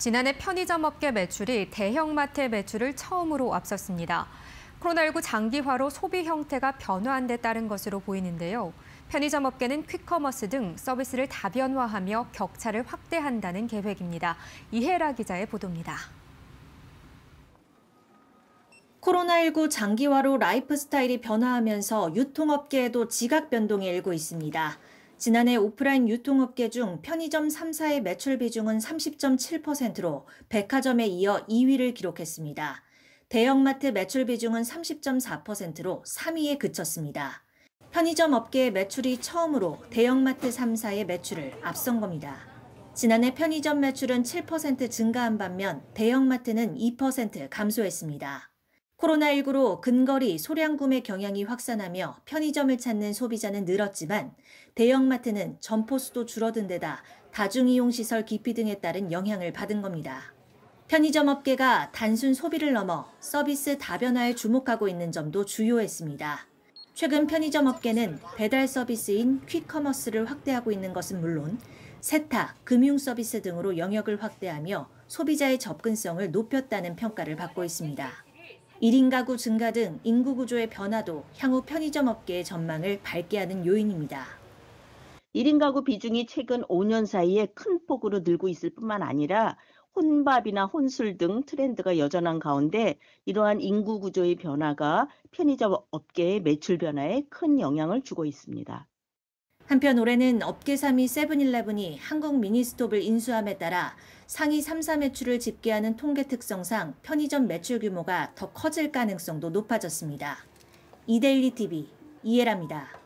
지난해 편의점 업계 매출이 대형마트 매출을 처음으로 앞섰습니다. 코로나19 장기화로 소비 형태가 변화한 데 따른 것으로 보이는데요. 편의점 업계는 퀵커머스 등 서비스를 다변화하며 격차를 확대한다는 계획입니다. 이혜라 기자의 보도입니다. 코로나19 장기화로 라이프 스타일이 변화하면서 유통업계에도 지각 변동이 일고 있습니다. 지난해 오프라인 유통업계 중 편의점 3사의 매출 비중은 30.7%로 백화점에 이어 2위를 기록했습니다. 대형마트 매출 비중은 30.4%로 3위에 그쳤습니다. 편의점 업계의 매출이 처음으로 대형마트 3사의 매출을 앞선 겁니다. 지난해 편의점 매출은 7% 증가한 반면 대형마트는 2% 감소했습니다. 코로나19로 근거리 소량 구매 경향이 확산하며 편의점을 찾는 소비자는 늘었지만 대형마트는 점포 수도 줄어든 데다 다중이용시설 기피 등에 따른 영향을 받은 겁니다. 편의점 업계가 단순 소비를 넘어 서비스 다변화에 주목하고 있는 점도 주요했습니다. 최근 편의점 업계는 배달 서비스인 퀵커머스를 확대하고 있는 것은 물론 세탁, 금융 서비스 등으로 영역을 확대하며 소비자의 접근성을 높였다는 평가를 받고 있습니다. 1인 가구 증가 등 인구 구조의 변화도 향후 편의점 업계의 전망을 밝게 하는 요인입니다. 1인 가구 비중이 최근 5년 사이에 큰 폭으로 늘고 있을 뿐만 아니라 혼밥이나 혼술 등 트렌드가 여전한 가운데 이러한 인구 구조의 변화가 편의점 업계의 매출 변화에 큰 영향을 주고 있습니다. 한편 올해는 업계3위 세븐일레븐이 한국 미니스톱을 인수함에 따라 상위 3사 매출을 집계하는 통계 특성상 편의점 매출 규모가 더 커질 가능성도 높아졌습니다. 이데일리 TV 이해랍니다.